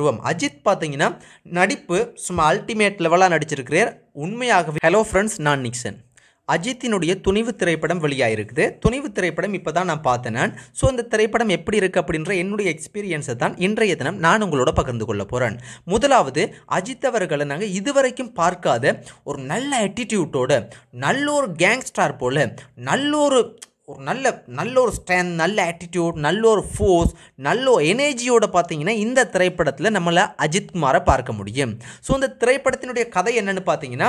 பருவம் அஜித் பார்த்தீங்கன்னா நடிப்பு சும்மா அல்டிமேட் லெவலாக நடிச்சிருக்கிறார் உண்மையாகவே ஹலோ ஃப்ரெண்ட்ஸ் நான் நிக்சன் அஜித்தினுடைய துணிவு திரைப்படம் வெளியாகிருக்குது துணிவு திரைப்படம் இப்போ தான் நான் பார்த்தேன் நான் ஸோ இந்த திரைப்படம் எப்படி இருக்குது அப்படின்ற என்னுடைய எக்ஸ்பீரியன்ஸை தான் இன்றைய தினம் நான் உங்களோட பகிர்ந்து கொள்ள போகிறேன் முதலாவது அஜித் அவர்களை நாங்கள் இதுவரைக்கும் பார்க்காத ஒரு நல்ல ஆட்டிடியூட்டோடு நல்ல ஒரு கேங்ஸ்டார் போல் நல்ல ஒரு ஒரு நல்ல நல்ல ஒரு ஸ்ட்ரென்த் நல்ல ஆட்டிடியூட் நல்ல ஒரு ஃபோர்ஸ் நல்ல ஒரு எனர்ஜியோடு பார்த்தீங்கன்னா இந்த திரைப்படத்தில் நம்மளை அஜித்குமாரை பார்க்க முடியும் ஸோ இந்த திரைப்படத்தினுடைய கதை என்னென்னு பார்த்தீங்கன்னா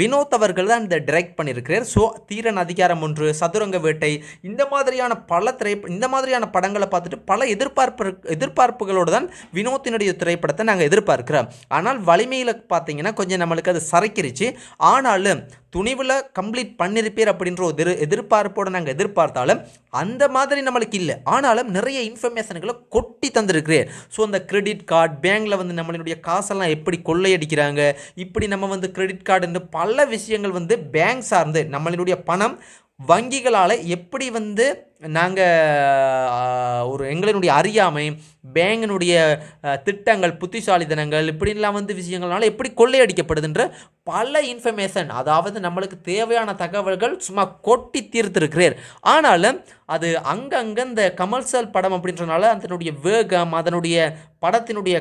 வினோத் அவர்கள் தான் இந்த டிரெக்ட் பண்ணியிருக்கிறார் ஸோ தீரன் அதிகாரம் ஒன்று சதுரங்க வேட்டை இந்த மாதிரியான பல திரைப்ப இந்த மாதிரியான படங்களை பார்த்துட்டு பல எதிர்பார்ப்பு எதிர்பார்ப்புகளோடு தான் வினோத்தினுடைய திரைப்படத்தை நாங்கள் எதிர்பார்க்கிறோம் ஆனால் வலிமையில் பார்த்தீங்கன்னா கொஞ்சம் நம்மளுக்கு அது சரைக்கிருச்சு ஆனாலும் துணிவில் கம்ப்ளீட் பண்ணியிருப்பீர் அப்படின்ற ஒரு திரு எதிர்பார்ப்போடு நாங்கள் எதிர்பார்த்தாலும் அந்த மாதிரி நம்மளுக்கு இல்லை ஆனாலும் நிறைய இன்ஃபர்மேஷன்களை கொட்டி தந்திருக்கிறேன் ஸோ அந்த கிரெடிட் கார்டு பேங்கில் வந்து நம்மளுடைய காசெல்லாம் எப்படி கொள்ளையடிக்கிறாங்க இப்படி நம்ம வந்து கிரெடிட் கார்டுன்னு பல விஷயங்கள் வந்து பேங்க் சார்ந்து நம்மளுடைய பணம் வங்கிகளால் எப்படி வந்து நாங்கள் ஒரு எங்களினுடைய அறியாமை பேங்கினுடைய திட்டங்கள் புத்திசாலித்தனங்கள் இப்படின்லாம் வந்து விஷயங்கள்னால எப்படி கொள்ளையடிக்கப்படுதுன்ற பல இன்ஃபர்மேஷன் அதாவது நம்மளுக்கு தேவையான தகவல்கள் சும்மா கொட்டி தீர்த்திருக்கிறேன் ஆனாலும் அது அங்கங்கே இந்த கமர்ஷியல் படம் அப்படின்றனால அதனுடைய வேகம் அதனுடைய படத்தினுடைய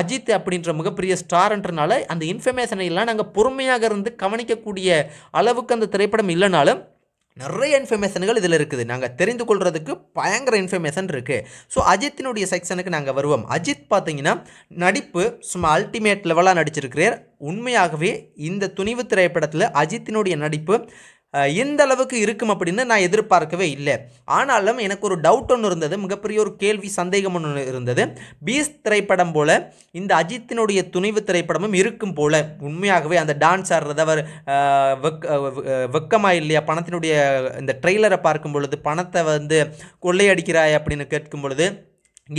அஜித் அப்படின்ற மிகப்பெரிய ஸ்டார்ன்றனால அந்த இன்ஃபர்மேஷனை எல்லாம் நாங்கள் பொறுமையாக இருந்து கவனிக்கக்கூடிய அளவுக்கு அந்த திரைப்படம் இல்லைனாலும் நிறைய இன்ஃபர்மேஷன்கள் இதில் இருக்குது நாங்கள் தெரிந்து கொள்கிறதுக்கு பயங்கர இன்ஃபர்மேஷன் இருக்குது ஸோ அஜித்தினுடைய செக்ஷனுக்கு நாங்கள் வருவோம் அஜித் பார்த்தீங்கன்னா நடிப்பு சும்மா அல்டிமேட் லெவலாக நடிச்சிருக்கிறார் உண்மையாகவே இந்த துணிவு திரைப்படத்தில் அஜித்தினுடைய நடிப்பு எந்த அளவுக்கு இருக்கும் அப்படின்னு நான் எதிர்பார்க்கவே இல்லை ஆனாலும் எனக்கு ஒரு டவுட் ஒன்று இருந்தது மிகப்பெரிய ஒரு கேள்வி சந்தேகம் ஒன்று இருந்தது பீஸ் திரைப்படம் போல் இந்த அஜித்தினுடைய துணிவு திரைப்படமும் இருக்கும் போல் உண்மையாகவே அந்த டான்ஸ் ஆடுறது அவர் வெக்கமாக இல்லையா பணத்தினுடைய இந்த ட்ரெய்லரை பார்க்கும் பொழுது பணத்தை வந்து கொள்ளையடிக்கிறாய் அப்படின்னு கேட்கும் பொழுது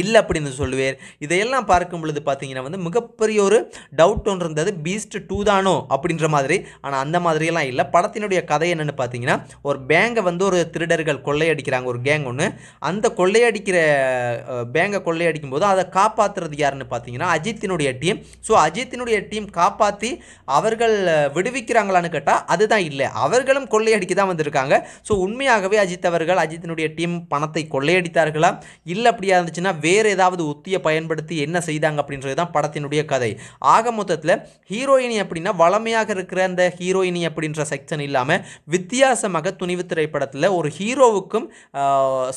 இல்லை அப்படின்னு சொல்லுவேர் இதையெல்லாம் பார்க்கும் பொழுது பார்த்தீங்கன்னா வந்து மிகப்பெரிய ஒரு டவுட் ஒன்று இருந்தது பீஸ்ட் டூ தானோ அப்படின்ற மாதிரி ஆனால் அந்த மாதிரியெல்லாம் இல்லை படத்தினுடைய கதை என்னென்னு பார்த்தீங்கன்னா ஒரு பேங்கை வந்து ஒரு திருடர்கள் கொள்ளையடிக்கிறாங்க ஒரு கேங் ஒன்று அந்த கொள்ளையடிக்கிற பேங்கை கொள்ளையடிக்கும் போது அதை காப்பாற்றுறது யாருன்னு பார்த்தீங்கன்னா அஜித்தினுடைய டீம் ஸோ அஜித்தினுடைய டீம் காப்பாற்றி அவர்கள் விடுவிக்கிறாங்களான்னு கேட்டால் அதுதான் இல்லை அவர்களும் கொள்ளையடிக்க தான் வந்திருக்காங்க ஸோ உண்மையாகவே அஜித் அவர்கள் அஜித்தினுடைய டீம் பணத்தை கொள்ளையடித்தார்களா இல்லை அப்படியா இருந்துச்சுன்னா வேறு ஏதாவது உத்தியை பயன்படுத்தி என்ன செய்தாங்க அப்படின்றது தான் படத்தினுடைய கதை ஆக மொத்தத்தில் ஹீரோயினி அப்படின்னா வளமையாக இருக்கிற அந்த ஹீரோயினி அப்படின்ற செக்ஷன் இல்லாமல் வித்தியாசமாக துணிவு திரைப்படத்தில் ஒரு ஹீரோவுக்கும்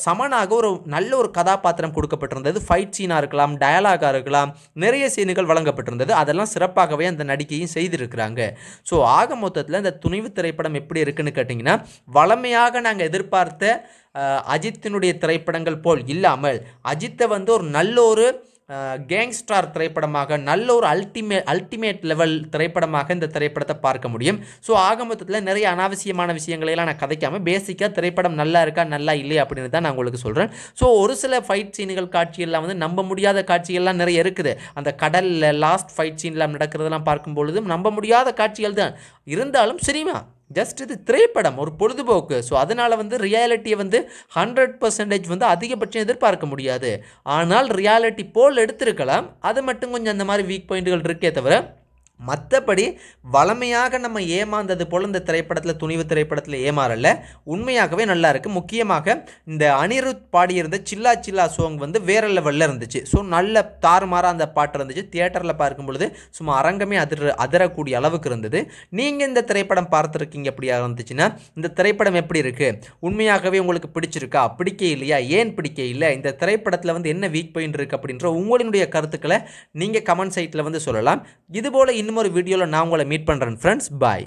சமனாக ஒரு நல்ல ஒரு கதாபாத்திரம் கொடுக்கப்பட்டிருந்தது ஃபைட் சீனாக இருக்கலாம் டயலாகாக இருக்கலாம் நிறைய சீனுகள் வழங்கப்பட்டிருந்தது அதெல்லாம் சிறப்பாகவே அந்த நடிகையும் செய்திருக்கிறாங்க ஸோ ஆக மொத்தத்தில் இந்த துணிவு திரைப்படம் எப்படி இருக்குன்னு கேட்டிங்கன்னா வளமையாக நாங்கள் எதிர்பார்த்த அஜித்தினுடைய திரைப்படங்கள் போல் இல்லாமல் அஜித்தை வந்து ஒரு நல்ல ஒரு கேங்ஸ்டார் திரைப்படமாக நல்ல ஒரு அல்டிமே அல்டிமேட் லெவல் திரைப்படமாக இந்த திரைப்படத்தை பார்க்க முடியும் ஸோ ஆக மொத்தத்தில் நிறைய அனாவசியமான விஷயங்களையெல்லாம் நான் கதைக்காமல் பேசிக்காக திரைப்படம் நல்லா இருக்கா நல்லா இல்லையா அப்படின்னு தான் நான் உங்களுக்கு சொல்கிறேன் ஸோ ஒரு சில ஃபைட் சீன்கள் காட்சியெல்லாம் வந்து நம்ப முடியாத காட்சிகள்லாம் நிறைய இருக்குது அந்த கடலில் லாஸ்ட் ஃபைட் சீன்லாம் நடக்கிறதெல்லாம் பார்க்கும்பொழுதும் நம்ப முடியாத காட்சிகள் தான் இருந்தாலும் சினிமா ஜஸ்ட் இது திரைப்படம் ஒரு பொழுதுபோக்கு ஸோ அதனால் வந்து ரியாலிட்டியை வந்து ஹண்ட்ரட் பர்சன்டேஜ் வந்து அதிகபட்சம் எதிர்பார்க்க முடியாது ஆனால் ரியாலிட்டி போல் எடுத்திருக்கலாம் அது மட்டும் கொஞ்சம் அந்த மாதிரி வீக் பாயிண்ட்டுகள் இருக்கே தவிர மற்றபடி வளமையாக நம்ம ஏமாந்தது போல் இந்த திரைப்படத்தில் துணிவு திரைப்படத்தில் ஏமாறல உண்மையாகவே நல்லா இருக்குது முக்கியமாக இந்த அனிருத் பாடியிருந்த சில்லா சில்லா சாங் வந்து வேறு லெவலில் இருந்துச்சு ஸோ நல்ல தாறுமாறாக அந்த பாட்டு இருந்துச்சு தியேட்டரில் பார்க்கும் பொழுது சும்மா அரங்கமே அதிர அதிரக்கூடிய அளவுக்கு இருந்தது நீங்கள் இந்த திரைப்படம் பார்த்துருக்கீங்க அப்படியாக இருந்துச்சுன்னா இந்த திரைப்படம் எப்படி இருக்குது உண்மையாகவே உங்களுக்கு பிடிச்சிருக்கா பிடிக்க இல்லையா ஏன் பிடிக்க இல்லை இந்த திரைப்படத்தில் வந்து என்ன வீக் பாயிண்ட் இருக்குது அப்படின்ற உங்களுடைய கருத்துக்களை நீங்கள் கமெண்ட் சைட்டில் வந்து சொல்லலாம் இதுபோல் இன்னும் ஒரு வீடியோவில் நான் உங்களை மீட் பண்ணுறேன் ஃப்ரெண்ட்ஸ் பாய்